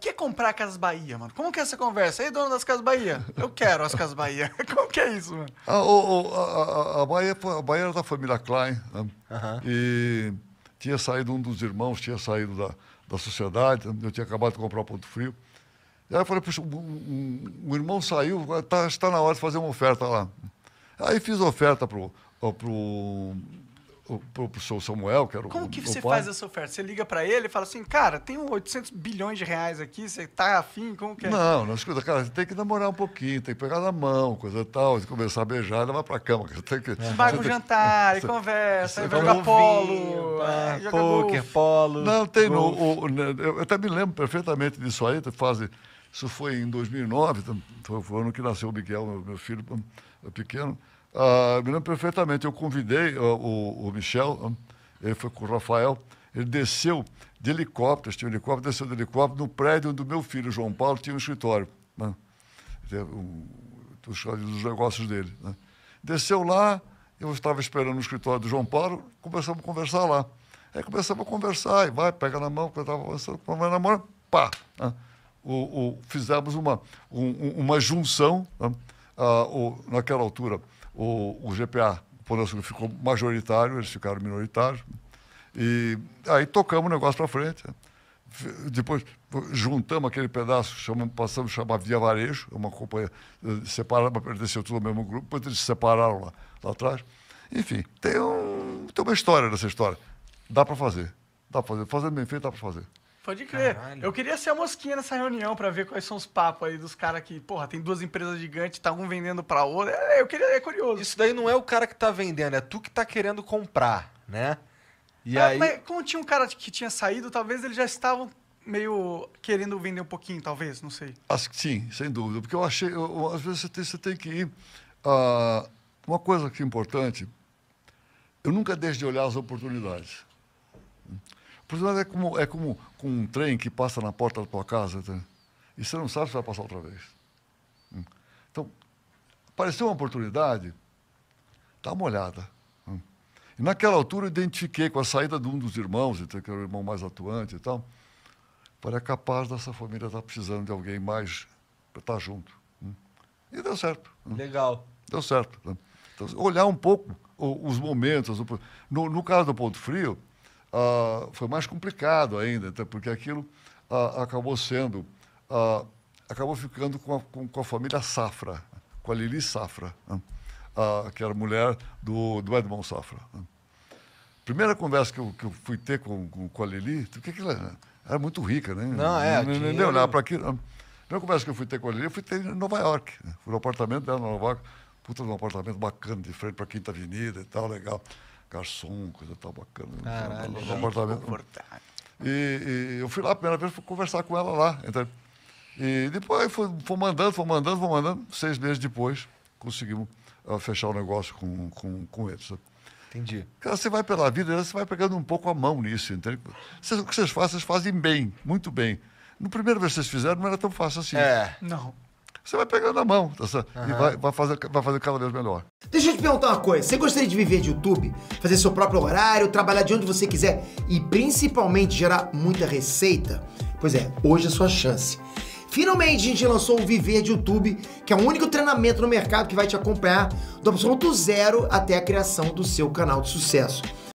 que é comprar Casas Bahia, mano? Como que é essa conversa? Aí dono das Casas Bahia, eu quero as Casas Bahia. Como que é isso, mano? Ah, a, a, Bahia, a Bahia era da família Klein. Né? Uhum. E tinha saído um dos irmãos, tinha saído da, da sociedade. Né? Eu tinha acabado de comprar o Ponto Frio. E aí eu falei, puxa, o, irmão saiu, está tá na hora de fazer uma oferta lá. Aí fiz oferta pro, pro o professor Samuel, que era Como o Como que você pai. faz essa oferta? Você liga para ele e fala assim, cara, tem 800 bilhões de reais aqui, você tá afim? Como que é? Não, não escuta, cara, você tem que namorar um pouquinho, tem que pegar na mão, coisa tal, e começar a beijar, levar para cama. Você tem que, é. Vai pro jantar, e conversa, você joga polo, poker, polo. Não, tem. No, o, né, eu até me lembro perfeitamente disso aí, fase. Isso foi em 2009, foi o ano que nasceu o Miguel, meu filho pequeno. Ah, me lembro perfeitamente, eu convidei uh, o, o, Michel, ah, ele foi com o Rafael, ele desceu de helicóptero, tinha um helicóptero, desceu de helicóptero no prédio onde o meu filho, João Paulo, tinha um escritório, né? É um, dos negócios dele. Né? Desceu lá, eu estava esperando no escritório do João Paulo, começamos a conversar lá. Aí começamos a conversar, e vai, pega na mão, que eu estava conversando, vai na mão, pá! Né? O, o, fizemos uma, um, uma junção, né? Ah, o, naquela altura, o, o GPA, o Poder Açúcar, ficou majoritário, eles ficaram minoritários. E aí tocamos o negócio para frente. Depois juntamos aquele pedaço, chamamos, passamos a chamar Via Varejo, é uma companhia eh, separada, mas pertenceu tudo ao mesmo grupo, depois eles se separaram lá, lá atrás. Enfim, tem, um, tem uma história dessa história. Dá para fazer. Dá para fazer. Fazendo bem feito, dá para fazer pode crer. Caralho. Eu queria ser a mosquinha nessa reunião para ver quais são os papos aí dos caras que, porra, tem duas empresas gigantes, tá um vendendo pra outra. É, eu queria, é curioso. Isso daí não é o cara que tá vendendo, é tu que tá querendo comprar, né? E ah, aí... Mas como tinha um cara que tinha saído, talvez eles já estavam meio querendo vender um pouquinho, talvez, não sei. Acho que sim, sem dúvida. Porque eu achei, eu, às vezes você tem, você tem que ir. Uh, uma coisa que é importante, eu nunca deixo de olhar as oportunidades. Oportunidade é como, é como com um trem que passa na porta da tua casa tá? e você não sabe se vai passar outra vez. Hum. Então, apareceu uma oportunidade, dá uma olhada. Hum. E naquela altura eu identifiquei com a saída de um dos irmãos, então, que era o irmão mais atuante e tal, para é capaz dessa família estar tá precisando de alguém mais para estar tá junto. Hum. E deu certo. Legal. Deu certo. Né? Então, olhar um pouco os momentos. No, no caso do Ponto Frio, ah, foi mais complicado ainda, porque aquilo ah, acabou sendo, ah, acabou ficando com a, com, com a, família Safra, com a Lili Safra, né? que era mulher do, do Edmond Safra. Né? Primeira conversa que eu, que eu fui ter com, com, a Lili, o que, que ela era muito rica, né? Não, é. Não, nem olhar para aquilo. primeira conversa que eu fui ter com a Lili, eu fui ter em Nova York. Né? Fui no apartamento dela, em Nova York. Puta, num apartamento bacana, de frente para a Quinta Avenida e tal, legal garçom, coisa tá bacana. Caralho, no, é no apartamento. E, e, eu fui lá a primeira vez para conversar com ela lá. Então, e depois foi, foi mandando, foi mandando, foi mandando. Seis meses depois, conseguimos uh, fechar o negócio com, com, com eles. Sabe? Entendi. Cara, você vai pela vida, você vai pegando um pouco a mão nisso, entende? o que vocês fazem, vocês fazem bem, muito bem. No primeiro vez que vocês fizeram, não era tão fácil assim. É. Não você vai pegando a mão tá uhum. e vai, vai, fazer, vai fazer cada vez melhor. Deixa eu te perguntar uma coisa. Você gostaria de viver de YouTube, fazer seu próprio horário, trabalhar de onde você quiser e principalmente gerar muita receita? Pois é, hoje é a sua chance. Finalmente a gente lançou o Viver de YouTube, que é o único treinamento no mercado que vai te acompanhar do absoluto zero até a criação do seu canal de sucesso.